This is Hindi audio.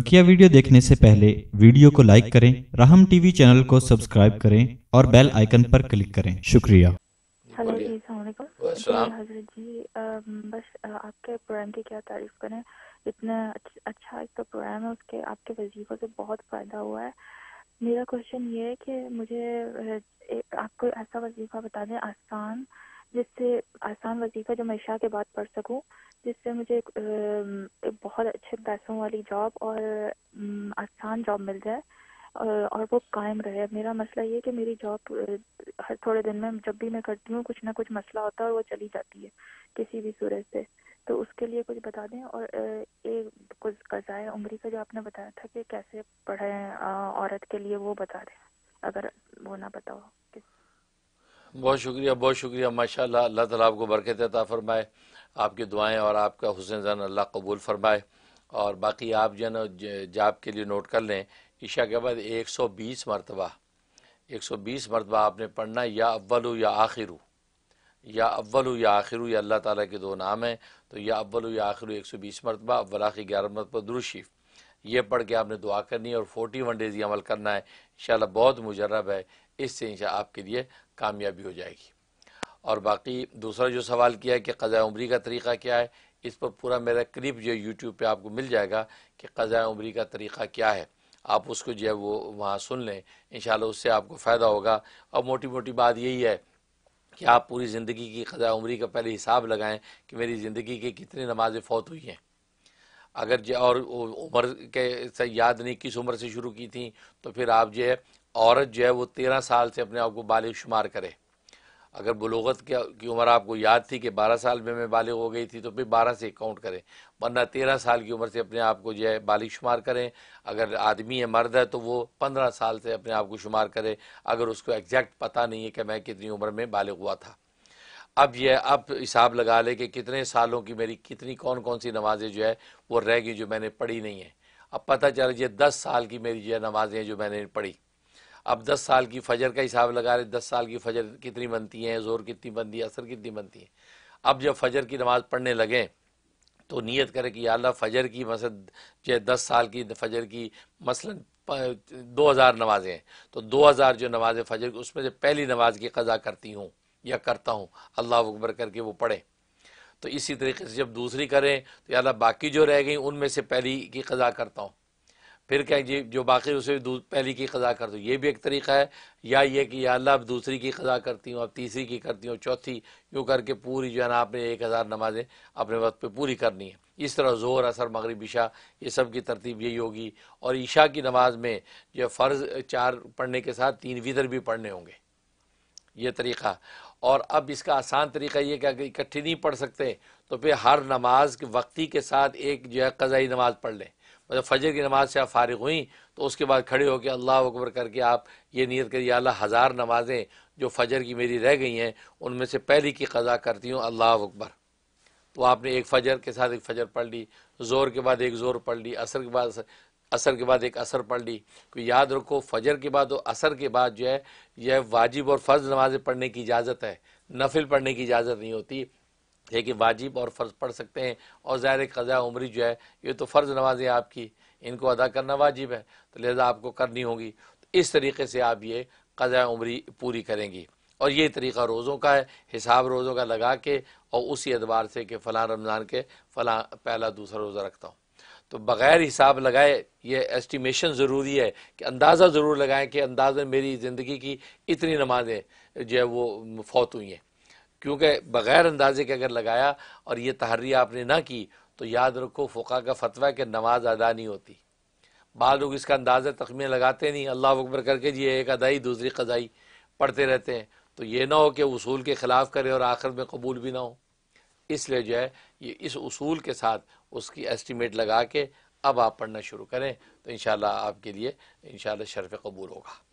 बकिया वीडियो देखने से पहले वीडियो को लाइक करें राहम टीवी चैनल को सब्सक्राइब करें और बेल आइकन पर क्लिक करें शुक्रिया हेलो जी हजरत जी बस आपके प्रोग्राम की क्या तारीफ करें इतना अच्छा एक तो प्रोग्राम है उसके आपके वजीफों से बहुत फ़ायदा हुआ है मेरा क्वेश्चन ये है कि मुझे आपको ऐसा वजीफा बता दें आसान जिससे आसान वजीफा जो मैं ईशा के बाद पढ़ सकूँ जिससे मुझे बहुत अच्छे पैसों वाली जॉब और आसान जॉब मिल जाए और वो कायम रहे मेरा मसला ये कि मेरी जॉब हर थोड़े दिन में जब भी मैं करती हूँ कुछ ना कुछ मसला होता है और वो चली जाती है किसी भी सूरत से तो उसके लिए कुछ बता दें और एक कुछ कज़ाए उम्री का जो आपने बताया था कि कैसे पढ़े औरत के लिए वो बता दें अगर वो ना बताओ बहुत शुक्रिया बहुत शुक्रिया माशाल्लाह अल्लाह ताला आपको बरकत अता फरमाए आपकी दुआएं और आपका हुसन जन अल्लाह कबूल फरमाए और बाकी आप जो जाप के लिए नोट कर लें ईशा के बाद एक सौ बीस मरतबा एक सौ बीस मरतबा आपने पढ़ना या अव्वल या आखिर या अव्वल या आखिर या अल्लाह ताला के दो नाम हैं तो या अव्वल या आखिर एक सौ बीस मरतबा अव्वल आखिर ग्यारह मरतबा दुरुशीफ़ ये पढ़ के आपने दुआ करनी है और फोर्टी वन डेज़ ये अमल करना है इन बहुत मुजरब है इससे इन आपके लिए कामयाबी हो जाएगी और बाकी दूसरा जो सवाल किया है कि क़ज़ा उम्री का तरीक़ा क्या है इस पर पूरा मेरा क्लिप जो है यूट्यूब पर आपको मिल जाएगा कि क़ज़ा उम्री का तरीक़ा क्या है आप उसको जो है वो वहाँ सुन लें इन उससे आपको फ़ायदा होगा और मोटी मोटी बात यही है कि आप पूरी ज़िंदगी की क़ज़ा उमरी का पहले हिसाब लगाएं कि मेरी ज़िंदगी की कितनी नमाज़ें फ़ौत हुई हैं अगर जो और उम्र के से याद नहीं किस उम्र से शुरू की थी तो फिर आप जो है औरत जो है वो तेरह साल से अपने आप को बालिग शुमार करें अगर बलोगत की उम्र आपको याद थी कि बारह साल में मैं बालिग हो गई थी तो फिर बारह से काउंट करें वरना तेरह साल की उम्र से अपने आप को जो है बालिग शुमार करें अगर आदमी है मर्द है तो वो पंद्रह साल से अपने आप को शुमार करें अगर उसको एग्जैक्ट पता नहीं है कि मैं कितनी उम्र में बालिग हुआ था अब यह अब हिसाब लगा लें कि कितने सालों की मेरी कितनी कौन कौन सी नमाजें जो है वो रह गई जो मैंने पढ़ी नहीं है अब पता चल जाए दस साल की मेरी जो है नमाजें जो मैंने पढ़ी अब दस साल की फजर का हिसाब लगा रहे दस साल की फजर कितनी बनती है ज़ोर कितनी बनती है असर कितनी बनती है अब जब फजर की नमाज़ पढ़ने लगें तो नीयत करें कि अल्लाह फजर की मसद जो दस साल की फजर की मसलन दो हज़ार नमाजें तो दो हज़ार जो नमाज फजर की उसमें से पहली नमाज की कज़ा करती हूँ या करता हूँ अल्लाह अकबर करके वो पढ़े तो इसी तरीके से जब दूसरी करें तो अल्लाह बाकी जो रह गई उनमें से पहली की कज़ा करता हूँ फिर कहें जी जो बाकी उसे पहली की कज़ा कर दो ये भी एक तरीका है या ये कि या अल्लाह अब दूसरी की कजा करती हूँ अब तीसरी की करती हूँ चौथी यूँ करके पूरी जो है ना आपने एक हज़ार नमाजें अपने वक्त पे पूरी करनी है इस तरह जोर असर मगरब ईशा ये सब की तरतीब यही होगी और ईशा की नमाज में जो फ़र्ज़ चार पढ़ने के साथ तीन विदर भी पढ़ने होंगे ये तरीका और अब इसका आसान तरीका ये कि अगर इकट्ठी नहीं पढ़ सकते तो फिर हर नमाज के वक्ती के साथ एक जो है कज़ाई नमाज पढ़ लें और जब फजर की नमाज से आप फारिग हुई तो उसके बाद खड़े होकर अल्लाह अकबर करके आप ये नीयत करिए अल्लाह हज़ार नमाजें जो फजर की मेरी रह गई हैं उनमें से पहली की कज़ा करती हूँ अल्लाह अकबर तो आपने एक फजर के साथ एक फजर पढ़ ली ज़ोर के बाद एक ज़ोर पढ़ ली असर के बाद असर के बाद एक असर पढ़ ली तो याद रखो फजर के बाद और असर के बाद जो है यह वाजिब और फ़र्ज़ नमाज़ें पढ़ने की इजाज़त है नफिल पढ़ने की इजाज़त नहीं होती लेकिन है कि वाजिब और फ़र्ज़ पढ़ सकते हैं और ज़ाहिर क़़ा उमरी जो है ये तो फ़र्ज़ नमाजें आपकी इनको अदा करना वाजिब है तो लिहाजा आपको करनी होगी तो इस तरीके से आप ये क़ज़ा उमरी पूरी करेंगी और ये तरीका रोज़ों का है हिसाब रोज़ों का लगा के और उसी एतबार से कि फ़लाँ रमज़ान के फ़लाँ पहला दूसरा रोज़ा रखता हूँ तो बग़ैर हिसाब लगाए ये एस्टिमेशन ज़रूरी है कि अंदाज़ा ज़रूर लगाएं कि अंदाज़ मेरी ज़िंदगी की इतनी नमाजें जो है वो फौत हुई हैं क्योंकि बग़ैर अंदाजे के अगर लगाया और ये तहरी आपने ना की तो याद रखो फोक़ा का फतवा है कि नमाज अदा नहीं होती बाद लोग इसका अंदाज़ तखमी लगाते नहीं अल्लाह अकबर करके जी एक अदाई दूसरी कदाई पढ़ते रहते हैं तो ये ना हो कि उसूल के ख़िलाफ़ करें और आखिर में कबूल भी ना हो इसलिए जो है ये इस उसूल के साथ उसकी एस्टिमेट लगा के अब आप पढ़ना शुरू करें तो इन आपके लिए इन शरफ़ कबूल होगा